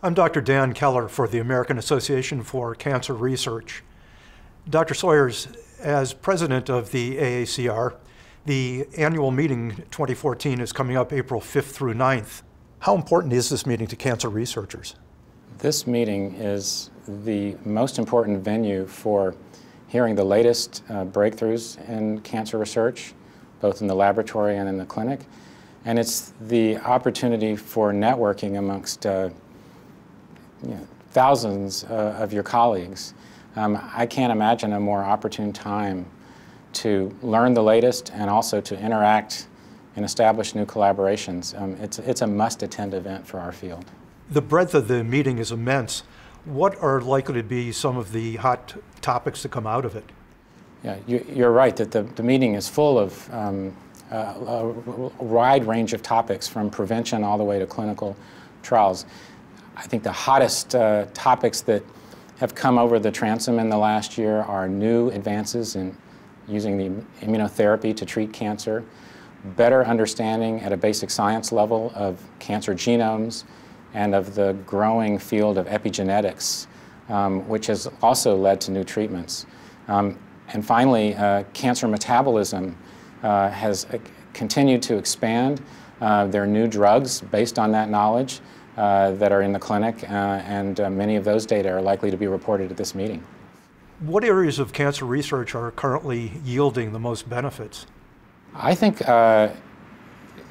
I'm Dr. Dan Keller for the American Association for Cancer Research. Dr. Sawyers, as president of the AACR, the annual meeting 2014 is coming up April 5th through 9th. How important is this meeting to cancer researchers? This meeting is the most important venue for hearing the latest uh, breakthroughs in cancer research, both in the laboratory and in the clinic. And it's the opportunity for networking amongst uh, you know, thousands uh, of your colleagues. Um, I can't imagine a more opportune time to learn the latest and also to interact and establish new collaborations. Um, it's, it's a must-attend event for our field. The breadth of the meeting is immense. What are likely to be some of the hot topics that come out of it? Yeah, you, are right that the, the meeting is full of um, uh, a wide range of topics from prevention all the way to clinical trials. I think the hottest uh, topics that have come over the transom in the last year are new advances in using the immunotherapy to treat cancer, better understanding at a basic science level of cancer genomes and of the growing field of epigenetics, um, which has also led to new treatments. Um, and finally, uh, cancer metabolism uh, has uh, continued to expand. Uh, there are new drugs based on that knowledge. Uh, that are in the clinic, uh, and uh, many of those data are likely to be reported at this meeting. What areas of cancer research are currently yielding the most benefits? I think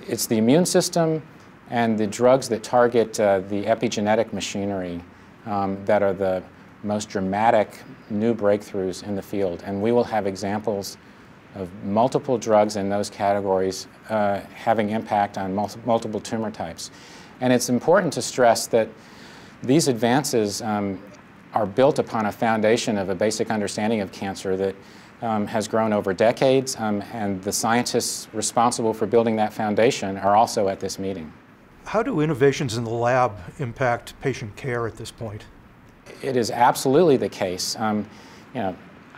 it's the immune system and the drugs that target the epigenetic machinery um, that are the most dramatic new breakthroughs in the field. And we will have examples of multiple drugs in those categories uh, having impact on mul multiple tumor types. And it's important to stress that these advances um, are built upon a foundation of a basic understanding of cancer that um, has grown over decades, um, and the scientists responsible for building that foundation are also at this meeting. How do innovations in the lab impact patient care at this point? It is absolutely the case. Um, you know,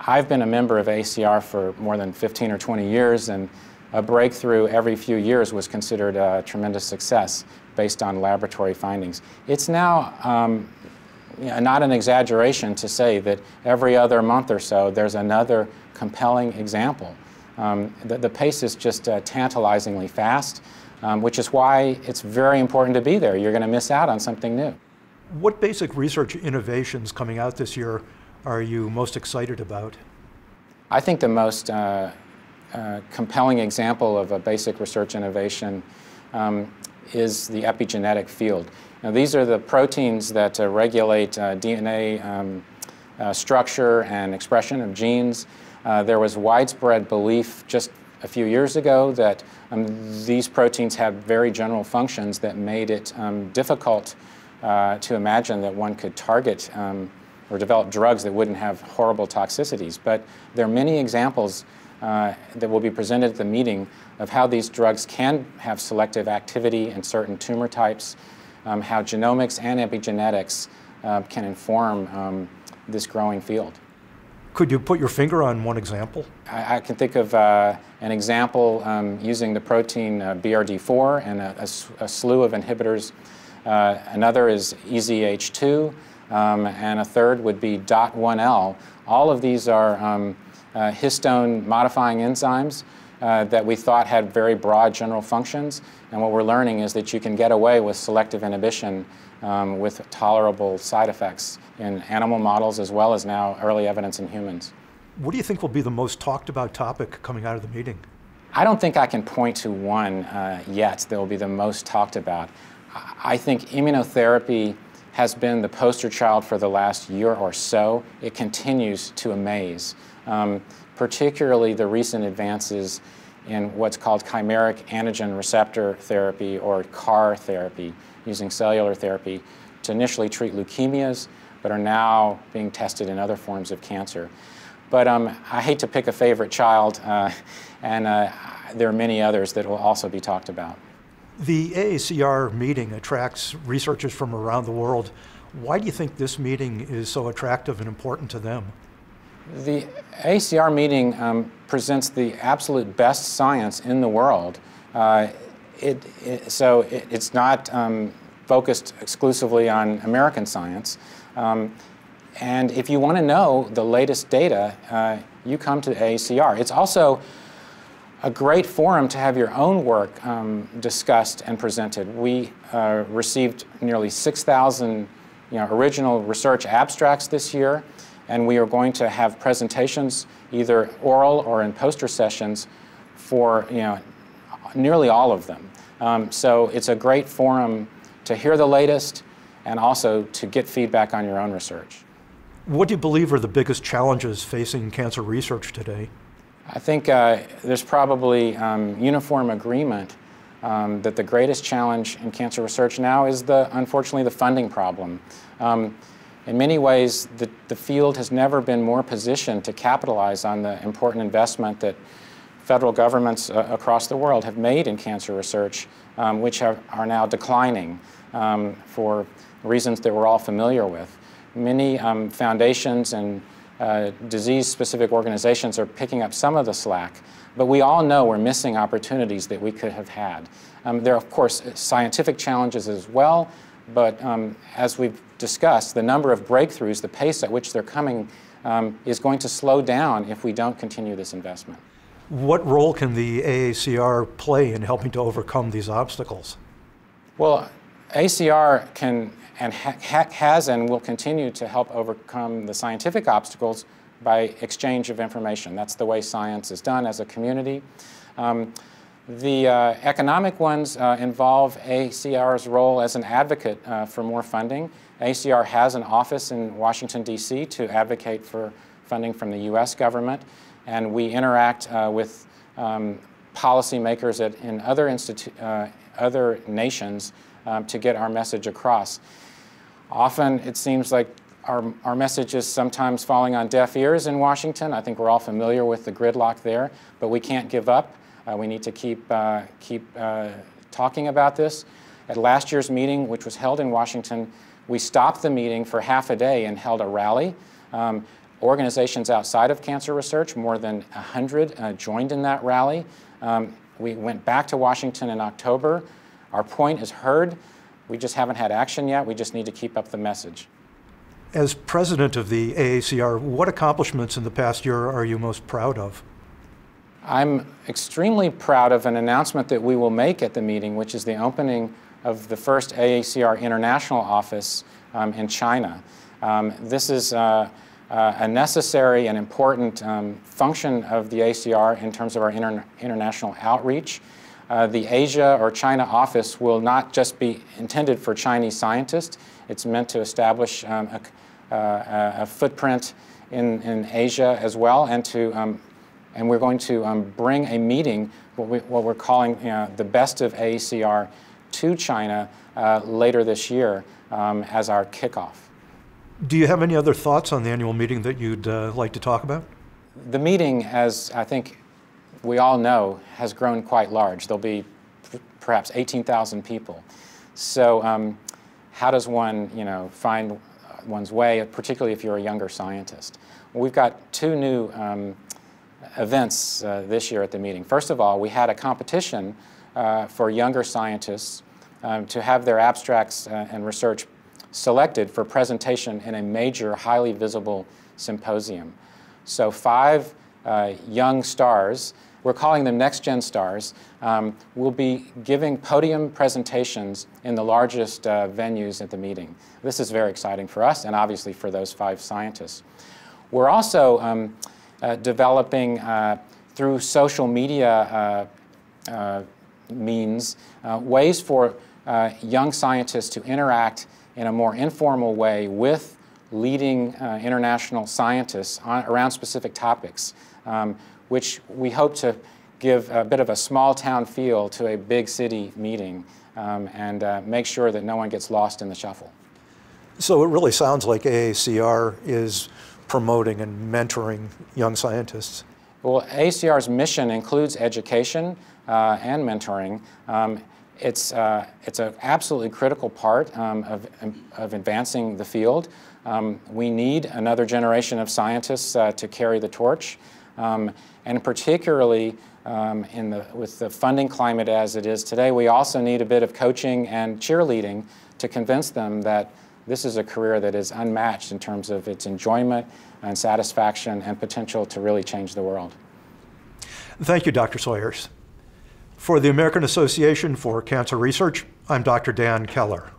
I've been a member of ACR for more than 15 or 20 years, and a breakthrough every few years was considered a tremendous success based on laboratory findings. It's now um, not an exaggeration to say that every other month or so there's another compelling example. Um, the, the, pace is just uh, tantalizingly fast, um, which is why it's very important to be there. You're going to miss out on something new. What basic research innovations coming out this year are you most excited about? I think the most uh, uh, compelling example of a basic research innovation um, is the epigenetic field. Now, these are the proteins that uh, regulate uh, DNA um, uh, structure and expression of genes. Uh, there was widespread belief just a few years ago that um, these proteins had very general functions that made it um, difficult uh, to imagine that one could target um, or develop drugs that wouldn't have horrible toxicities. But there are many examples uh, that will be presented at the meeting of how these drugs can have selective activity in certain tumor types, um, how genomics and epigenetics uh, can inform um, this growing field. Could you put your finger on one example? I, I can think of uh, an example um, using the protein uh, BRD4 and a, a, a slew of inhibitors. Uh, another is EZH2, um, and a third would be DOT1L. All of these are um, uh, histone modifying enzymes uh, that we thought had very broad general functions. And what we're learning is that you can get away with selective inhibition um, with tolerable side effects in animal models as well as now early evidence in humans. What do you think will be the most talked about topic coming out of the meeting? I don't think I can point to one uh, yet that will be the most talked about. I think immunotherapy has been the poster child for the last year or so. It continues to amaze, um, particularly the recent advances in what's called chimeric antigen receptor therapy or CAR therapy, using cellular therapy to initially treat leukemias, but are now being tested in other forms of cancer. But um, I hate to pick a favorite child, uh, and uh, there are many others that will also be talked about. The AACR meeting attracts researchers from around the world. Why do you think this meeting is so attractive and important to them? The AACR meeting um, presents the absolute best science in the world. Uh, it, it, so it, it's not um, focused exclusively on American science. Um, and if you want to know the latest data, uh, you come to ACR. It's also a great forum to have your own work um, discussed and presented. We uh, received nearly 6,000 you know, original research abstracts this year, and we are going to have presentations, either oral or in poster sessions, for you know, nearly all of them. Um, so it's a great forum to hear the latest and also to get feedback on your own research. What do you believe are the biggest challenges facing cancer research today? I think uh, there's probably um, uniform agreement um, that the greatest challenge in cancer research now is the, unfortunately, the funding problem. Um, in many ways, the, the field has never been more positioned to capitalize on the important investment that federal governments uh, across the world have made in cancer research, um, which have, are now declining um, for reasons that we're all familiar with. Many um, foundations and uh, disease-specific organizations are picking up some of the slack, but we all know we're missing opportunities that we could have had. Um, there are, of course, scientific challenges as well, but um, as we've discussed, the number of breakthroughs, the pace at which they're coming, um, is going to slow down if we don't continue this investment. What role can the AACR play in helping to overcome these obstacles? Well, ACR can and ha has and will continue to help overcome the scientific obstacles by exchange of information. That's the way science is done as a community. Um, the uh, economic ones uh, involve ACR's role as an advocate uh, for more funding. ACR has an office in Washington, D.C. to advocate for funding from the U.S. government, and we interact uh, with um, policymakers in other, uh, other nations um, to get our message across. Often it seems like our, our message is sometimes falling on deaf ears in Washington. I think we're all familiar with the gridlock there, but we can't give up. Uh, we need to keep, uh, keep uh, talking about this. At last year's meeting, which was held in Washington, we stopped the meeting for half a day and held a rally. Um, organizations outside of cancer research, more than 100, uh, joined in that rally. Um, we went back to Washington in October. Our point is heard. We just haven't had action yet. We just need to keep up the message. As president of the AACR, what accomplishments in the past year are you most proud of? I'm extremely proud of an announcement that we will make at the meeting, which is the opening of the first AACR international office um, in China. Um, this is uh, uh, a necessary and important um, function of the ACR in terms of our inter international outreach. Uh, the Asia or China office will not just be intended for Chinese scientists. It's meant to establish um, a, uh, a, footprint in, in Asia as well, and to um, and we're going to um, bring a meeting, what, we, what we're calling you know, the best of AACR, to China uh, later this year um, as our kickoff. Do you have any other thoughts on the annual meeting that you'd uh, like to talk about? The meeting, as I think we all know has grown quite large. There'll be perhaps 18,000 people. So um, how does one, you know, find one's way, particularly if you're a younger scientist? Well, we've got two new um, events uh, this year at the meeting. First of all, we had a competition uh, for younger scientists um, to have their abstracts uh, and research selected for presentation in a major, highly visible symposium. So five uh, young stars we're calling them next gen stars, um, will be giving podium presentations in the largest uh, venues at the meeting. This is very exciting for us and obviously for those five scientists. We're also um, uh, developing uh, through social media uh, uh, means ways for young scientists to interact in a more informal way with leading uh, international scientists on, around specific topics. Um, which we hope to give a bit of a small town feel to a big city meeting um, and uh, make sure that no one gets lost in the shuffle. So it really sounds like AACR is promoting and mentoring young scientists. Well, ACR's mission includes education uh, and mentoring. Um, it's, uh, it's an absolutely critical part um, of, um, of advancing the field. Um, we need another generation of scientists uh, to carry the torch. Um, and particularly um, in the, with the funding climate as it is today, we also need a bit of coaching and cheerleading to convince them that this is a career that is unmatched in terms of its enjoyment and satisfaction and potential to really change the world. Thank you, Dr. Sawyers. For the American Association for Cancer Research, I'm Dr. Dan Keller.